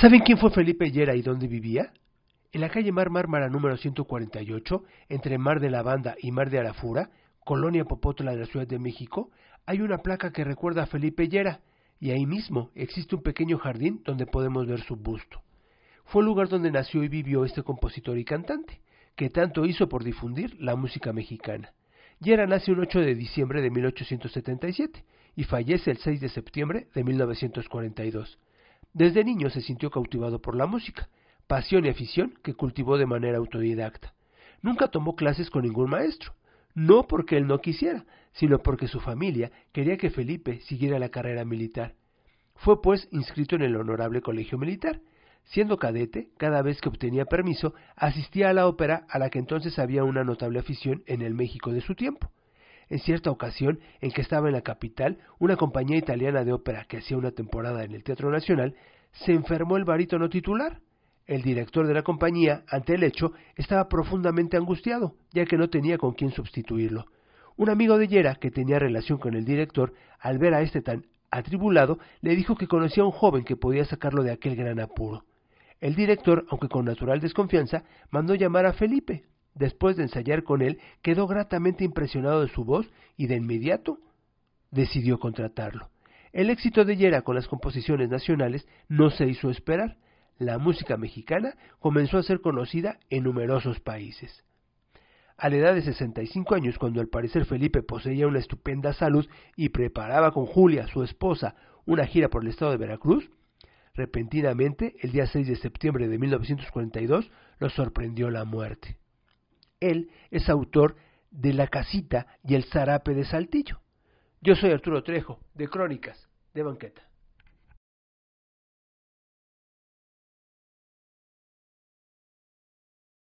¿Saben quién fue Felipe Llera y dónde vivía? En la calle Mar Mármara número 148, entre Mar de la Banda y Mar de Arafura, colonia Popotla de la Ciudad de México, hay una placa que recuerda a Felipe Yera y ahí mismo existe un pequeño jardín donde podemos ver su busto. Fue el lugar donde nació y vivió este compositor y cantante, que tanto hizo por difundir la música mexicana. Yera nace el 8 de diciembre de 1877 y fallece el 6 de septiembre de 1942. Desde niño se sintió cautivado por la música, pasión y afición que cultivó de manera autodidacta. Nunca tomó clases con ningún maestro, no porque él no quisiera, sino porque su familia quería que Felipe siguiera la carrera militar. Fue pues inscrito en el honorable colegio militar. Siendo cadete, cada vez que obtenía permiso, asistía a la ópera a la que entonces había una notable afición en el México de su tiempo en cierta ocasión en que estaba en la capital, una compañía italiana de ópera que hacía una temporada en el Teatro Nacional, se enfermó el barítono titular. El director de la compañía, ante el hecho, estaba profundamente angustiado, ya que no tenía con quién sustituirlo. Un amigo de Yera, que tenía relación con el director, al ver a este tan atribulado, le dijo que conocía a un joven que podía sacarlo de aquel gran apuro. El director, aunque con natural desconfianza, mandó llamar a Felipe, después de ensayar con él, quedó gratamente impresionado de su voz y de inmediato decidió contratarlo. El éxito de Yera con las composiciones nacionales no se hizo esperar. La música mexicana comenzó a ser conocida en numerosos países. A la edad de 65 años, cuando al parecer Felipe poseía una estupenda salud y preparaba con Julia, su esposa, una gira por el estado de Veracruz, repentinamente, el día 6 de septiembre de 1942, lo sorprendió la muerte. Él es autor de La Casita y El Zarape de Saltillo. Yo soy Arturo Trejo, de Crónicas, de Banqueta.